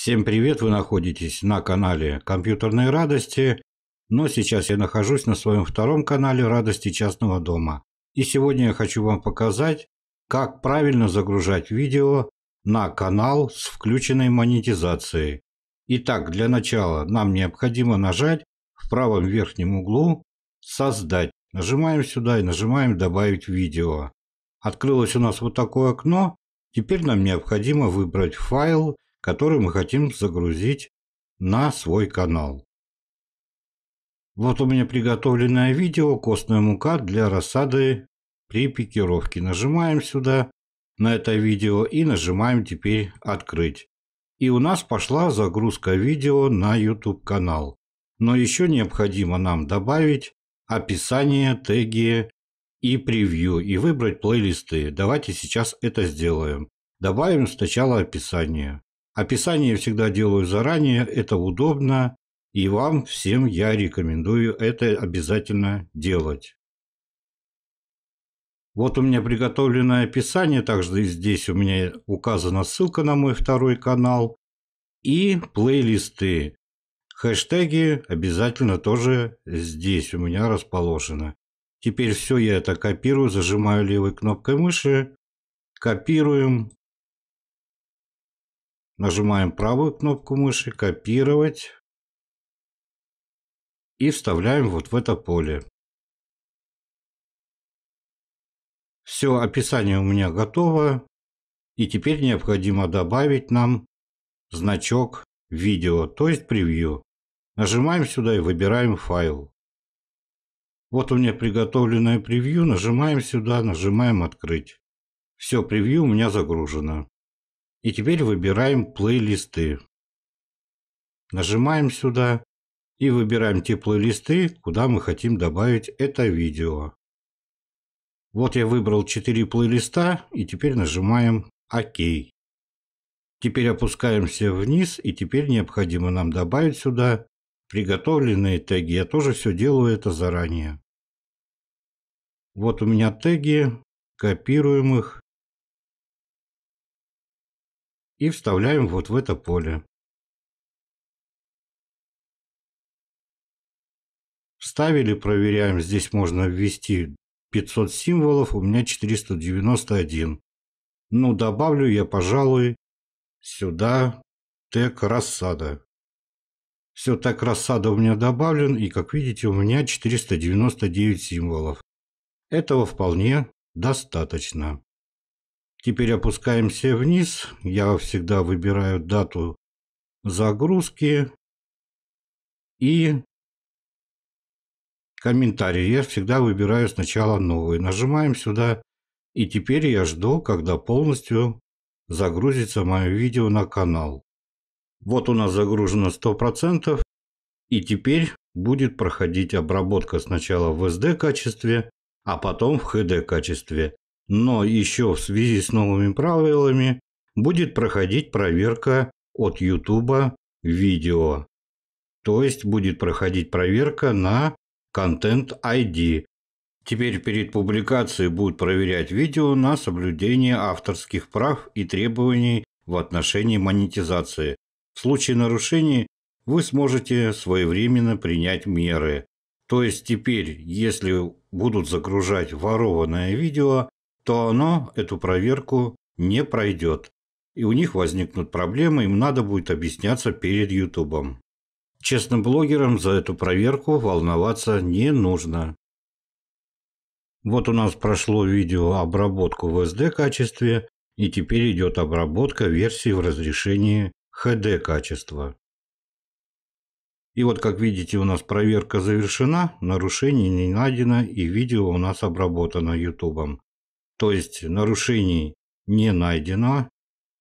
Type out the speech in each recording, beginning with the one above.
Всем привет, вы находитесь на канале «Компьютерные радости», но сейчас я нахожусь на своем втором канале «Радости частного дома». И сегодня я хочу вам показать, как правильно загружать видео на канал с включенной монетизацией. Итак, для начала нам необходимо нажать в правом верхнем углу «Создать». Нажимаем сюда и нажимаем «Добавить видео». Открылось у нас вот такое окно. Теперь нам необходимо выбрать файл который мы хотим загрузить на свой канал. Вот у меня приготовленное видео «Костная мука для рассады при пикировке». Нажимаем сюда на это видео и нажимаем теперь «Открыть». И у нас пошла загрузка видео на YouTube канал. Но еще необходимо нам добавить описание, теги и превью и выбрать плейлисты. Давайте сейчас это сделаем. Добавим сначала описание. Описание я всегда делаю заранее, это удобно, и вам всем я рекомендую это обязательно делать. Вот у меня приготовленное описание, также здесь у меня указана ссылка на мой второй канал и плейлисты. Хэштеги обязательно тоже здесь у меня расположены. Теперь все я это копирую, зажимаю левой кнопкой мыши, копируем, Нажимаем правую кнопку мыши «Копировать» и вставляем вот в это поле. Все описание у меня готово. И теперь необходимо добавить нам значок видео, то есть превью. Нажимаем сюда и выбираем файл. Вот у меня приготовленное превью. Нажимаем сюда, нажимаем открыть. Все, превью у меня загружено. И теперь выбираем плейлисты. Нажимаем сюда и выбираем те плейлисты, куда мы хотим добавить это видео. Вот я выбрал 4 плейлиста и теперь нажимаем ОК. Теперь опускаемся вниз и теперь необходимо нам добавить сюда приготовленные теги. Я тоже все делаю это заранее. Вот у меня теги, копируем их и вставляем вот в это поле. Вставили, проверяем. Здесь можно ввести 500 символов, у меня 491. Ну, добавлю я, пожалуй, сюда тег рассада. Все, так рассада у меня добавлен, и как видите, у меня 499 символов. Этого вполне достаточно. Теперь опускаемся вниз. Я всегда выбираю дату загрузки и комментарий. Я всегда выбираю сначала новый. Нажимаем сюда. И теперь я жду, когда полностью загрузится мое видео на канал. Вот у нас загружено 100%. И теперь будет проходить обработка сначала в SD качестве, а потом в HD качестве но еще в связи с новыми правилами будет проходить проверка от YouTube видео. То есть будет проходить проверка на контент ID. Теперь перед публикацией будут проверять видео на соблюдение авторских прав и требований в отношении монетизации. В случае нарушений вы сможете своевременно принять меры. То есть теперь, если будут загружать ворованное видео, то оно эту проверку не пройдет. И у них возникнут проблемы, им надо будет объясняться перед Ютубом. Честным блогерам за эту проверку волноваться не нужно. Вот у нас прошло видео обработку в SD качестве, и теперь идет обработка версии в разрешении HD качества. И вот как видите у нас проверка завершена, нарушений не найдено и видео у нас обработано YouTube то есть нарушений не найдено,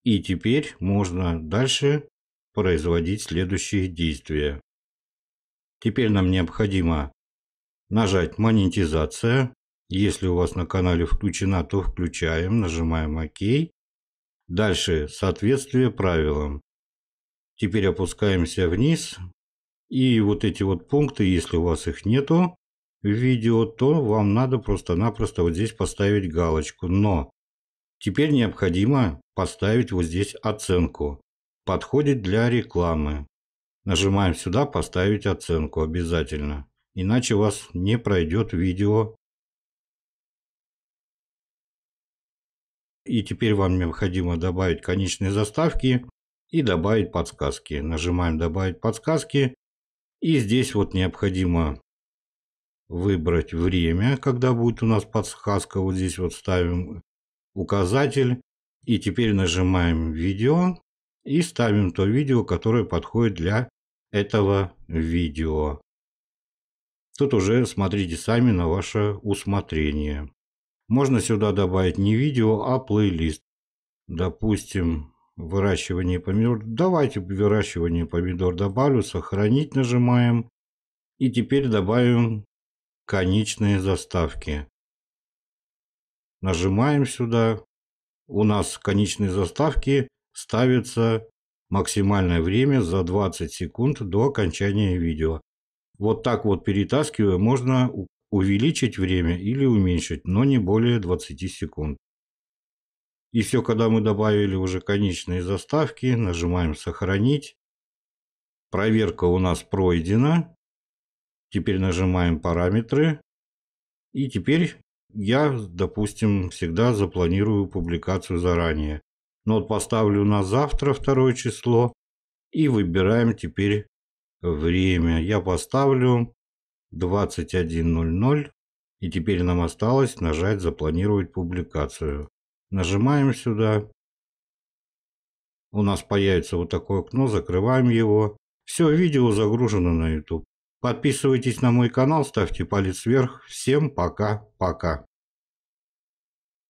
и теперь можно дальше производить следующие действия. Теперь нам необходимо нажать «Монетизация». Если у вас на канале включена, то включаем, нажимаем «Ок». Дальше «Соответствие правилам». Теперь опускаемся вниз. И вот эти вот пункты, если у вас их нету, видео, то вам надо просто-напросто вот здесь поставить галочку «Но». Теперь необходимо поставить вот здесь оценку. Подходит для рекламы. Нажимаем сюда «Поставить оценку» обязательно. Иначе у вас не пройдет видео. И теперь вам необходимо добавить конечные заставки и добавить подсказки. Нажимаем «Добавить подсказки». И здесь вот необходимо выбрать время, когда будет у нас подсказка, вот здесь вот ставим указатель, и теперь нажимаем видео, и ставим то видео, которое подходит для этого видео. Тут уже смотрите сами на ваше усмотрение. Можно сюда добавить не видео, а плейлист. Допустим, выращивание помидор. Давайте выращивание помидор добавлю, сохранить нажимаем. И теперь добавим конечные заставки. Нажимаем сюда. У нас в конечные заставки ставится максимальное время за 20 секунд до окончания видео. Вот так вот перетаскивая можно увеличить время или уменьшить, но не более 20 секунд. И все, когда мы добавили уже конечные заставки, нажимаем «Сохранить». Проверка у нас пройдена. Теперь нажимаем параметры. И теперь я, допустим, всегда запланирую публикацию заранее. Но ну вот поставлю на завтра второе число и выбираем теперь время. Я поставлю 21.00 и теперь нам осталось нажать «Запланировать публикацию». Нажимаем сюда. У нас появится вот такое окно, закрываем его. Все, видео загружено на YouTube. Подписывайтесь на мой канал, ставьте палец вверх. Всем пока-пока.